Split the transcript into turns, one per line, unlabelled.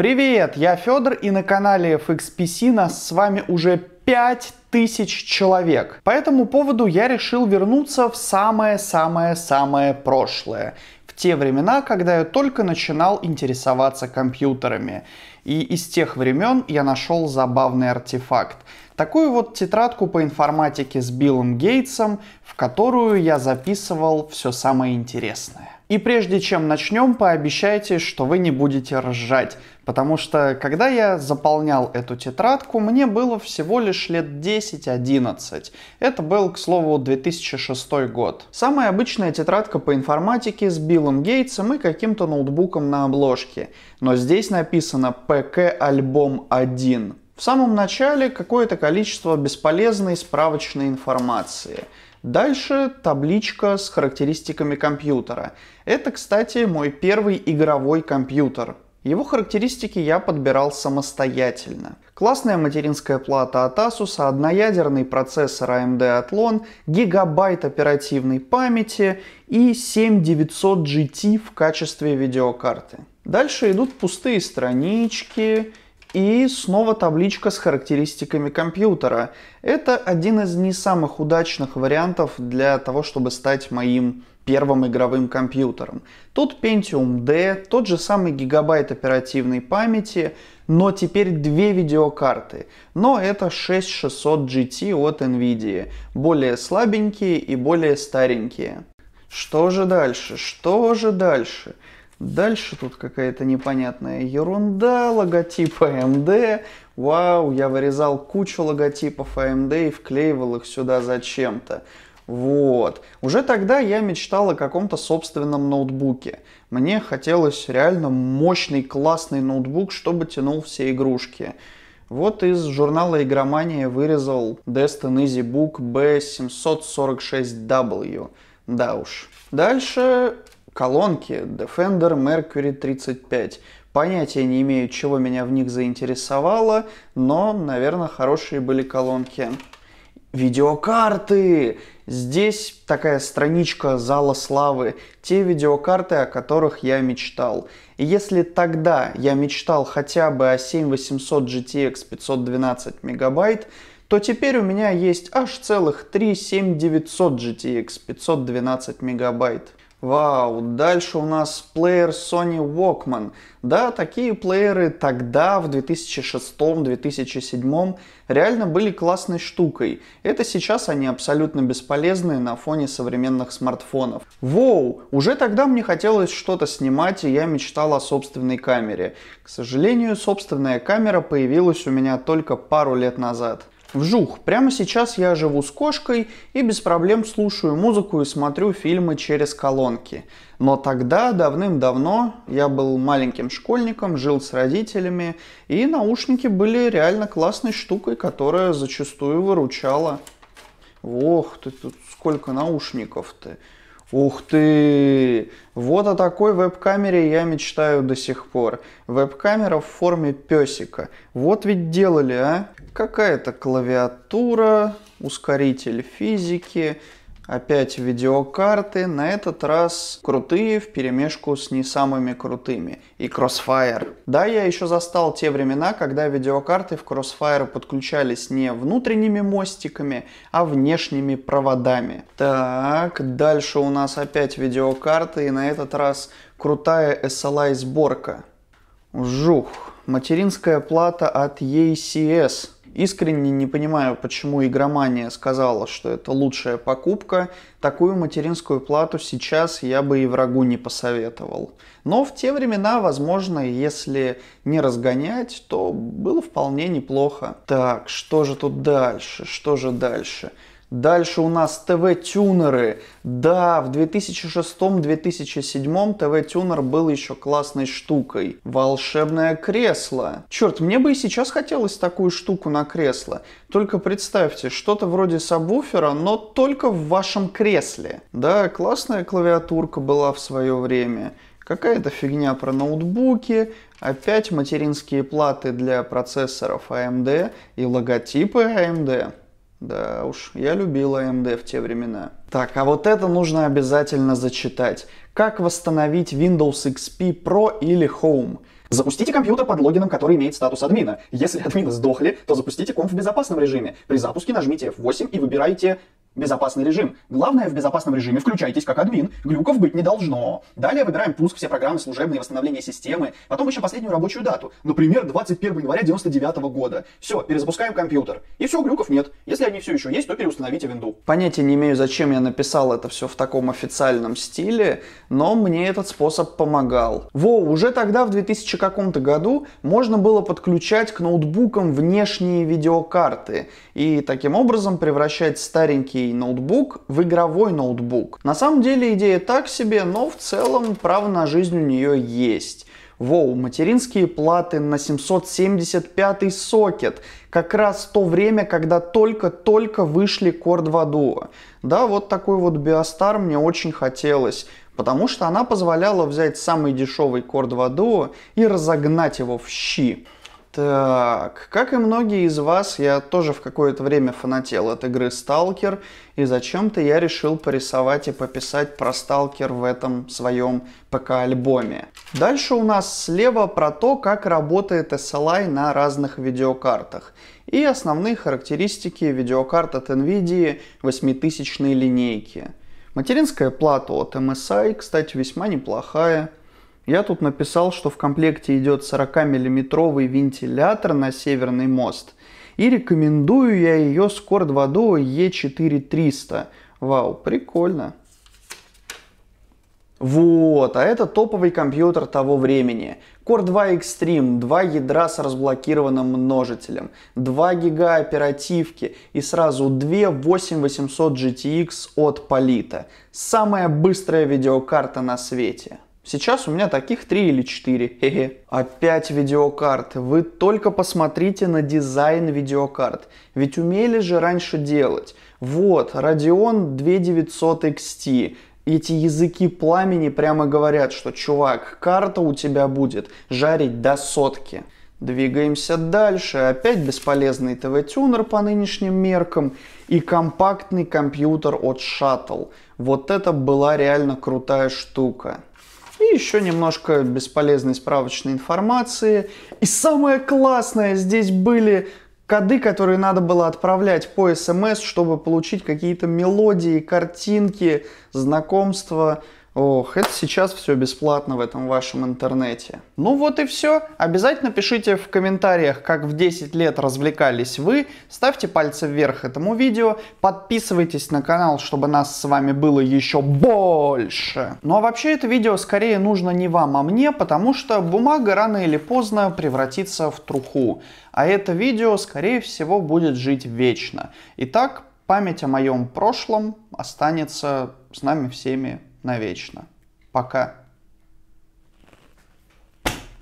Привет, я Федор и на канале FXPC нас с вами уже 5 тысяч человек. По этому поводу я решил вернуться в самое-самое-самое прошлое. В те времена, когда я только начинал интересоваться компьютерами. И из тех времен я нашел забавный артефакт. Такую вот тетрадку по информатике с Биллом Гейтсом, в которую я записывал все самое интересное. И прежде чем начнем, пообещайте, что вы не будете ржать, потому что когда я заполнял эту тетрадку, мне было всего лишь лет 10-11. Это был, к слову, 2006 год. Самая обычная тетрадка по информатике с Биллом Гейтсом и каким-то ноутбуком на обложке. Но здесь написано «ПК Альбом 1». В самом начале какое-то количество бесполезной справочной информации – Дальше табличка с характеристиками компьютера. Это, кстати, мой первый игровой компьютер. Его характеристики я подбирал самостоятельно. Классная материнская плата от Asus, одноядерный процессор AMD Athlon, гигабайт оперативной памяти и 7900 GT в качестве видеокарты. Дальше идут пустые странички, и снова табличка с характеристиками компьютера. Это один из не самых удачных вариантов для того, чтобы стать моим первым игровым компьютером. Тут Pentium D, тот же самый гигабайт оперативной памяти, но теперь две видеокарты. Но это 6600 GT от NVIDIA, более слабенькие и более старенькие. Что же дальше? Что же дальше? Дальше тут какая-то непонятная ерунда, логотип AMD. А Вау, я вырезал кучу логотипов AMD а и вклеивал их сюда зачем-то. Вот. Уже тогда я мечтал о каком-то собственном ноутбуке. Мне хотелось реально мощный, классный ноутбук, чтобы тянул все игрушки. Вот из журнала «Игромания» вырезал Destin EasyBook B746W. Да уж. Дальше колонки Defender Mercury 35. Понятия не имею, чего меня в них заинтересовало, но, наверное, хорошие были колонки. Видеокарты! Здесь такая страничка зала славы. Те видеокарты, о которых я мечтал. И если тогда я мечтал хотя бы о 7800 GTX 512 мегабайт, то теперь у меня есть аж целых 3 7900 GTX 512 мегабайт. Вау, дальше у нас плеер Sony Walkman. Да, такие плееры тогда, в 2006-2007, реально были классной штукой. Это сейчас они абсолютно бесполезны на фоне современных смартфонов. Воу, уже тогда мне хотелось что-то снимать, и я мечтал о собственной камере. К сожалению, собственная камера появилась у меня только пару лет назад. Вжух, прямо сейчас я живу с кошкой и без проблем слушаю музыку и смотрю фильмы через колонки. Но тогда, давным-давно, я был маленьким школьником, жил с родителями, и наушники были реально классной штукой, которая зачастую выручала. Ох ты, тут сколько наушников-то. Ух ты! Вот о такой веб-камере я мечтаю до сих пор. Веб-камера в форме песика. Вот ведь делали, а? Какая-то клавиатура, ускоритель физики, Опять видеокарты, на этот раз крутые в перемешку с не самыми крутыми. И Crossfire. Да, я еще застал те времена, когда видеокарты в Crossfire подключались не внутренними мостиками, а внешними проводами. Так, дальше у нас опять видеокарты, и на этот раз крутая SLI сборка. Жух. Материнская плата от ECS Искренне не понимаю, почему игромания сказала, что это лучшая покупка. Такую материнскую плату сейчас я бы и врагу не посоветовал. Но в те времена, возможно, если не разгонять, то было вполне неплохо. Так, что же тут дальше? Что же дальше? Дальше у нас ТВ-тюнеры. Да, в 2006-2007 ТВ-тюнер был еще классной штукой. Волшебное кресло. Черт, мне бы и сейчас хотелось такую штуку на кресло. Только представьте, что-то вроде сабвуфера, но только в вашем кресле. Да, классная клавиатурка была в свое время. Какая-то фигня про ноутбуки, опять материнские платы для процессоров AMD а и логотипы AMD. А да уж, я любила AMD в те времена. Так, а вот это нужно обязательно зачитать. Как восстановить Windows XP Pro или Home? Запустите компьютер под логином, который имеет статус админа. Если админы сдохли, то запустите комп в безопасном режиме. При запуске нажмите F8 и выбирайте Безопасный режим. Главное в безопасном режиме. Включайтесь как админ. Глюков быть не должно. Далее выбираем пуск, все программы служебные, восстановление системы. Потом еще последнюю рабочую дату. Например, 21 января 99 -го года. Все, перезапускаем компьютер. И все, глюков нет. Если они все еще есть, то переустановите винду. Понятия не имею, зачем я написал это все в таком официальном стиле, но мне этот способ помогал. Во, уже тогда в 2000 каком-то году можно было подключать к ноутбукам внешние видеокарты и таким образом превращать старенькие геймерский ноутбук в игровой ноутбук. На самом деле идея так себе, но в целом право на жизнь у нее есть. Воу, материнские платы на 775 сокет. Как раз то время, когда только-только вышли Core 2 Duo. Да, вот такой вот Биостар мне очень хотелось, потому что она позволяла взять самый дешевый Core 2 Duo и разогнать его в щи. Так, как и многие из вас, я тоже в какое-то время фанател от игры Сталкер, и зачем-то я решил порисовать и пописать про Сталкер в этом своем ПК-альбоме. Дальше у нас слева про то, как работает SLI на разных видеокартах и основные характеристики видеокарт от NVIDIA 8000 линейки. Материнская плата от MSI, кстати, весьма неплохая, я тут написал, что в комплекте идет 40-миллиметровый вентилятор на Северный мост. И рекомендую я ее Скор 2 Duo E4300. Вау, прикольно. Вот, а это топовый компьютер того времени. Core 2 Extreme, два ядра с разблокированным множителем, 2 гига оперативки и сразу две 8800 GTX от Polito, Самая быстрая видеокарта на свете. Сейчас у меня таких 3 или 4. Хе-хе. Опять видеокарты. Вы только посмотрите на дизайн видеокарт. Ведь умели же раньше делать. Вот, Radeon 2900 XT. Эти языки пламени прямо говорят, что, чувак, карта у тебя будет жарить до сотки. Двигаемся дальше. Опять бесполезный ТВ-тюнер по нынешним меркам и компактный компьютер от Shuttle. Вот это была реально крутая штука. И еще немножко бесполезной справочной информации. И самое классное, здесь были коды, которые надо было отправлять по смс, эм чтобы получить какие-то мелодии, картинки, знакомства. Ох, это сейчас все бесплатно в этом вашем интернете. Ну вот и все. Обязательно пишите в комментариях, как в 10 лет развлекались вы. Ставьте пальцы вверх этому видео. Подписывайтесь на канал, чтобы нас с вами было еще больше. Ну а вообще это видео скорее нужно не вам, а мне, потому что бумага рано или поздно превратится в труху. А это видео, скорее всего, будет жить вечно. Итак, память о моем прошлом останется с нами всеми навечно. Пока.